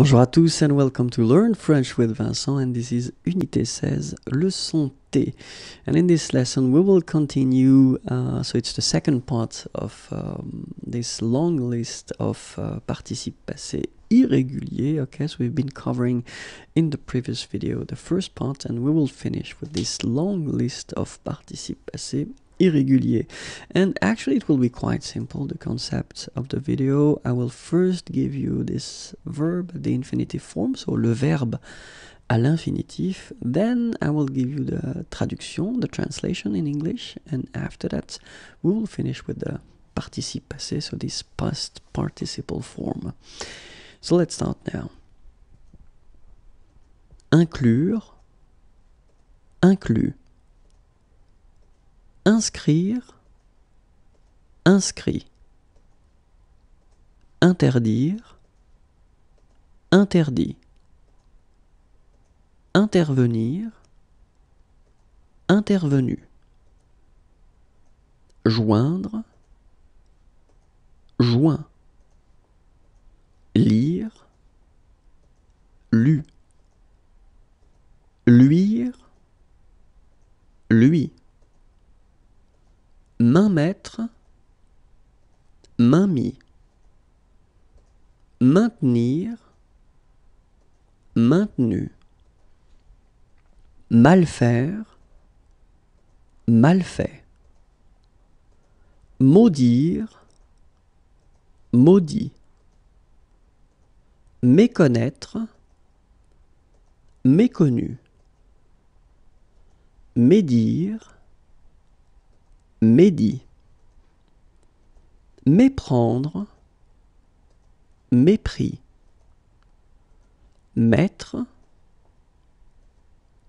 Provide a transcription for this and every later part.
Bonjour à tous and welcome to Learn French with Vincent and this is Unité 16, Leçon T. And in this lesson we will continue, uh, so it's the second part of um, this long list of uh, irréguliers. okay, so we've been covering in the previous video the first part and we will finish with this long list of participés irrégulier. And actually it will be quite simple, the concept of the video. I will first give you this verb, the infinitive form, so le verbe à l'infinitif. Then I will give you the traduction, the translation in English. And after that, we will finish with the participe passé, so this past participle form. So let's start now. Inclure, inclus. inscrire, inscrit, interdire, interdit, intervenir, intervenu, joindre, joint, lire, lu, luire, lui. mal faire, mal fait. Maudire, maudit. Méconnaître, méconnu. Médire, médit. Méprendre, mépris. Mettre,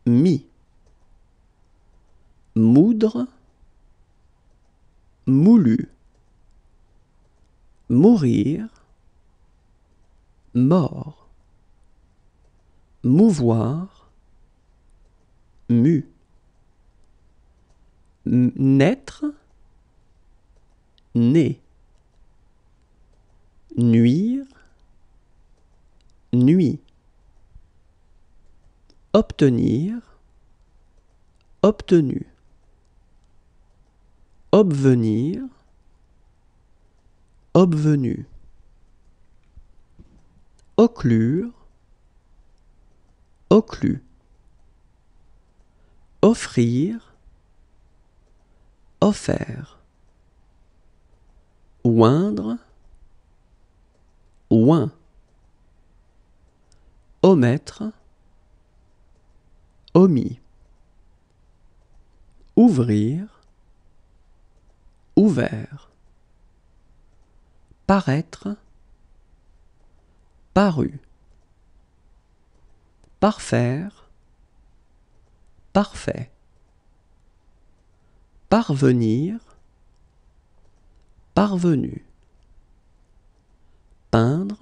mi moudre moulu mourir mort mouvoir mu naître né nuire nuit obtenir, obtenu, obvenir, obvenu, occlure, Occlu offrir, offert, oindre, oint, omettre, omis. Ouvrir, ouvert. Paraître, paru. Parfaire, parfait. Parvenir, parvenu. Peindre,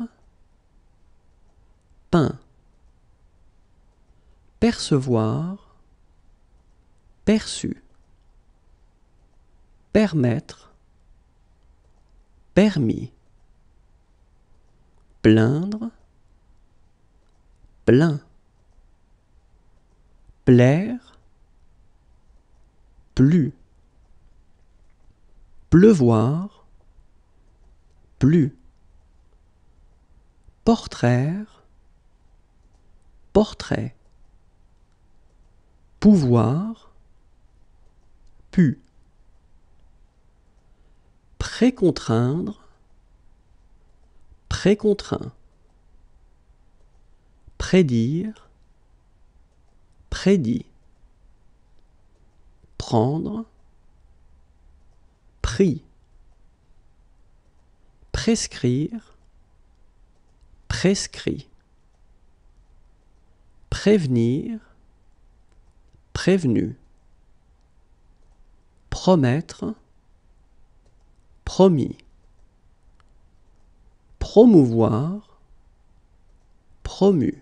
peint percevoir, perçu, permettre, permis, plaindre, plein, plaire, plus, pleuvoir, plus, portraire, portrait pouvoir, pu, précontraindre, précontraint, prédire, prédit, prendre, pris, prescrire, prescrit, prévenir, prévenu. Promettre, promis. Promouvoir, promu.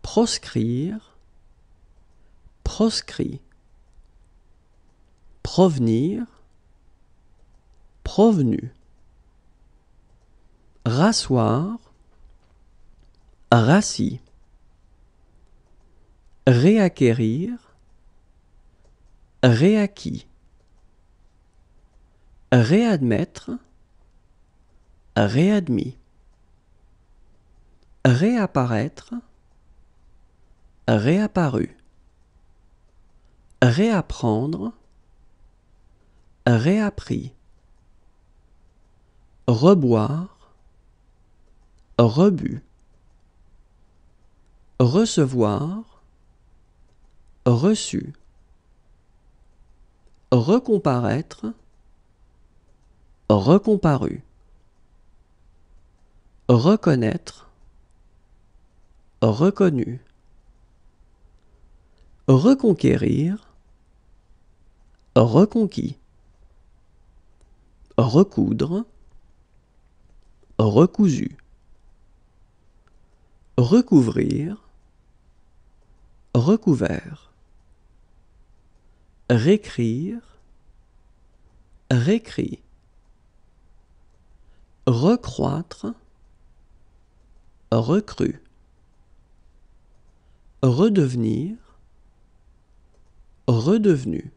Proscrire, proscrit. Provenir, provenu. Rasseoir, rassis réacquérir, réacquis, réadmettre, réadmis, réapparaître, réapparu, réapprendre, réappris, reboire, rebu, recevoir, reçu, recomparaître, recomparu, reconnaître, reconnu, reconquérir, reconquis, recoudre, recousu, recouvrir, recouvert. Récrire, réécrit, recroître, recru, redevenir, redevenu,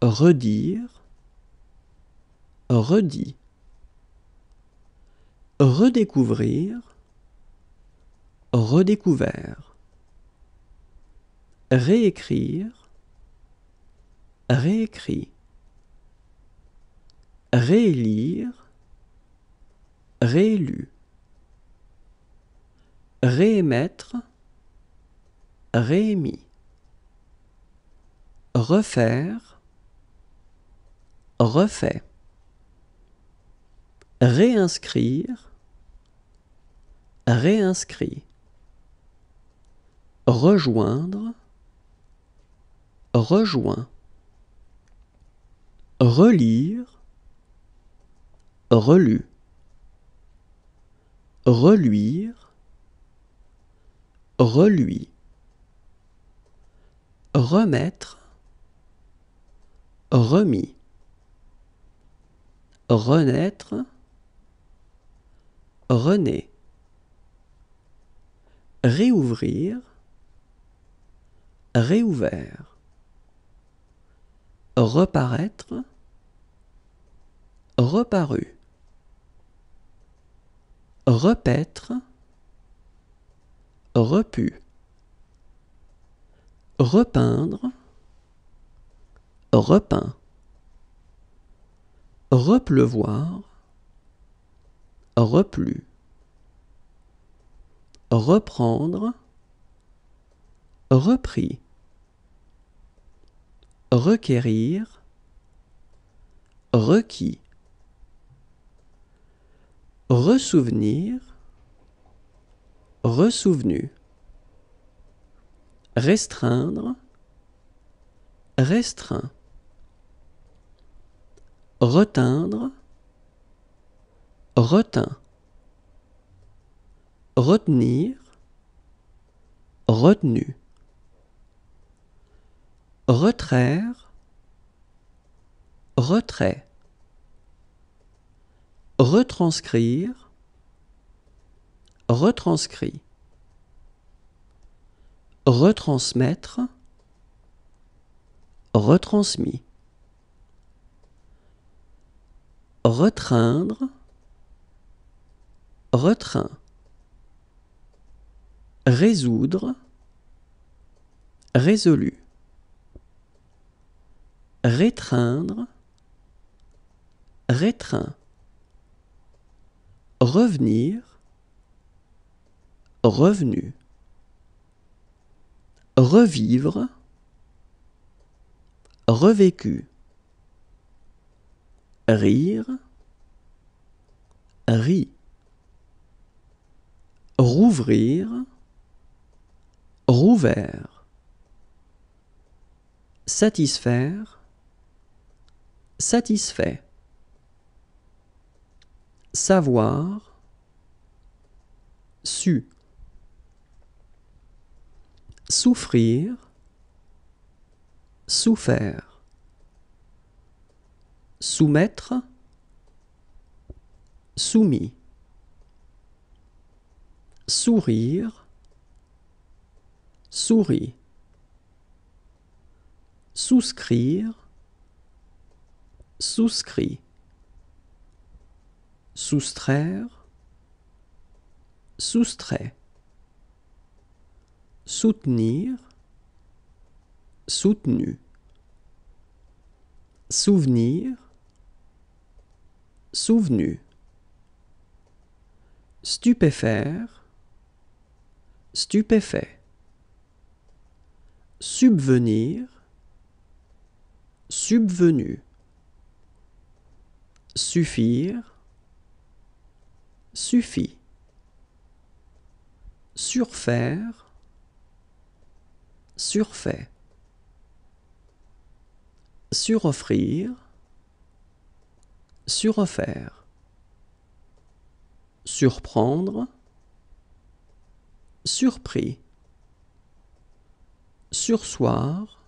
redire, redit, redécouvrir, redécouvert, réécrire, réécrit, réélire, réélu, réémettre, réémis, refaire, refait, réinscrire, réinscrit, rejoindre, rejoint relire, relu, reluire, reluit, remettre, remis, renaître, rené, réouvrir, réouvert reparaître, reparu repaître repu repeindre repeint repleuvoir replu reprendre repris requérir requis ressouvenir, ressouvenu, restreindre, restreint, retenir, retenu, retraire, retrait retranscrire, retranscrit, retransmettre, retransmis, Retraindre, retraint, résoudre, résolu, rétreindre, rétreint revenir, revenu, revivre, revécu, rire, ri, rouvrir, rouvert, satisfaire, satisfait savoir, su, souffrir, souffert, soumettre, soumis, sourire, souris, souscrire, souscrit soustraire, soustrait, soutenir, soutenu, souvenir, souvenu, stupéfaire, stupéfait, subvenir, subvenu, suffire, suffit. Surfaire, surfait. Suroffrir, suroffaire. Surprendre, surpris. Sursoir,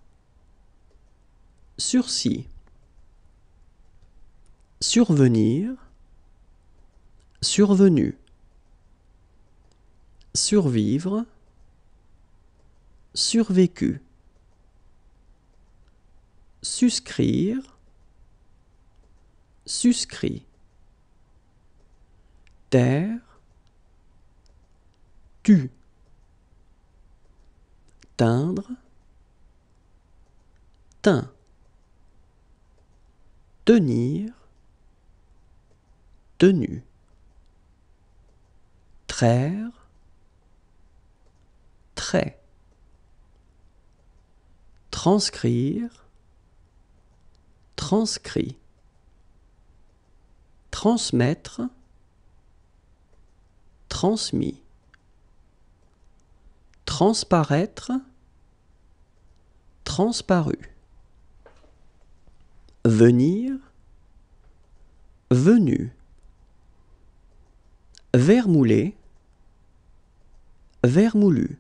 sursis. Survenir, survenu, survivre, survécu, suscrire, suscrit, terre, tu, teindre, teint, tenir, tenu trait, transcrire, transcrit, transmettre, transmis, transparaître, transparu, venir, venu, vermouler, Vermoulu.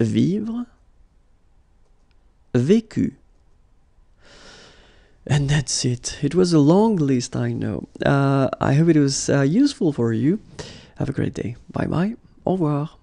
Vivre. Vécu. And that's it. It was a long list, I know. Uh, I hope it was uh, useful for you. Have a great day. Bye bye. Au revoir.